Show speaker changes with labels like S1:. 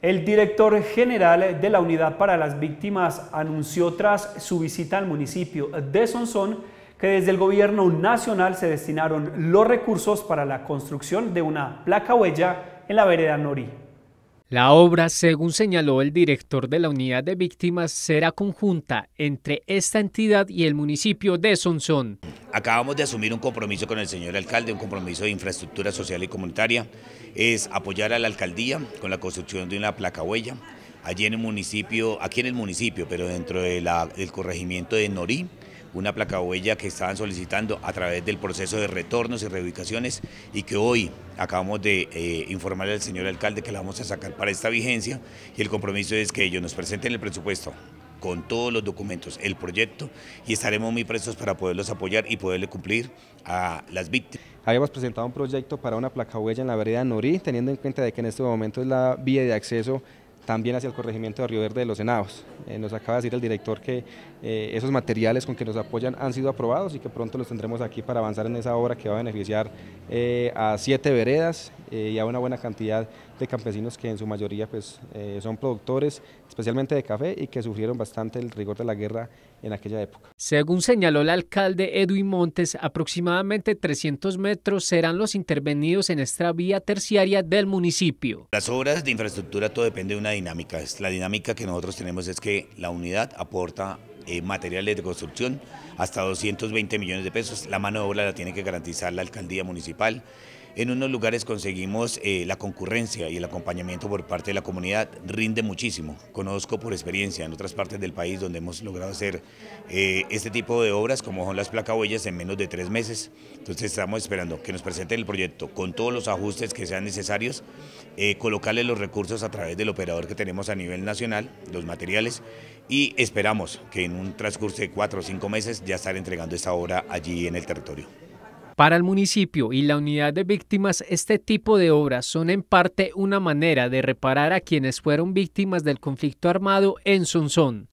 S1: El director general de la Unidad para las Víctimas anunció tras su visita al municipio de Sonsón que desde el gobierno nacional se destinaron los recursos para la construcción de una placa huella en la vereda Nori.
S2: La obra, según señaló el director de la unidad de víctimas, será conjunta entre esta entidad y el municipio de Sonsón.
S1: Acabamos de asumir un compromiso con el señor alcalde, un compromiso de infraestructura social y comunitaria, es apoyar a la alcaldía con la construcción de una placa huella allí en el municipio, aquí en el municipio, pero dentro del corregimiento de Norí, una placa huella que estaban solicitando a través del proceso de retornos y reubicaciones y que hoy acabamos de informar eh, informarle al señor alcalde que la vamos a sacar para esta vigencia y el compromiso es que ellos nos presenten el presupuesto con todos los documentos, el proyecto y estaremos muy prestos para poderlos apoyar y poderle cumplir a las víctimas. Habíamos
S3: presentado un proyecto para una placa huella en la vereda Norí, teniendo en cuenta de que en este momento es la vía de acceso también hacia el corregimiento de Río Verde de los Senados. Eh, nos acaba de decir el director que eh, esos materiales con que nos apoyan han sido aprobados y que pronto los tendremos aquí para avanzar en esa obra que va a beneficiar eh, a siete veredas y a una buena cantidad de de campesinos que en su mayoría pues, eh, son productores, especialmente de café, y que sufrieron bastante el rigor de la guerra en
S2: aquella época. Según señaló el alcalde Edwin Montes, aproximadamente 300 metros serán los intervenidos en esta vía terciaria del municipio.
S1: Las obras de infraestructura todo depende de una dinámica. La dinámica que nosotros tenemos es que la unidad aporta eh, materiales de construcción hasta 220 millones de pesos. La mano de obra la tiene que garantizar la alcaldía municipal. En unos lugares conseguimos eh, la concurrencia y el acompañamiento por parte de la comunidad, rinde muchísimo. Conozco por experiencia en otras partes del país donde hemos logrado hacer eh, este tipo de obras, como son las placabuellas en menos de tres meses. Entonces estamos esperando que nos presenten el proyecto con todos los ajustes que sean necesarios, eh, colocarle los recursos a través del operador que tenemos a nivel nacional, los materiales, y esperamos que en un transcurso de cuatro o cinco meses ya estar entregando esta obra allí en el territorio.
S2: Para el municipio y la unidad de víctimas, este tipo de obras son en parte una manera de reparar a quienes fueron víctimas del conflicto armado en Sonsón.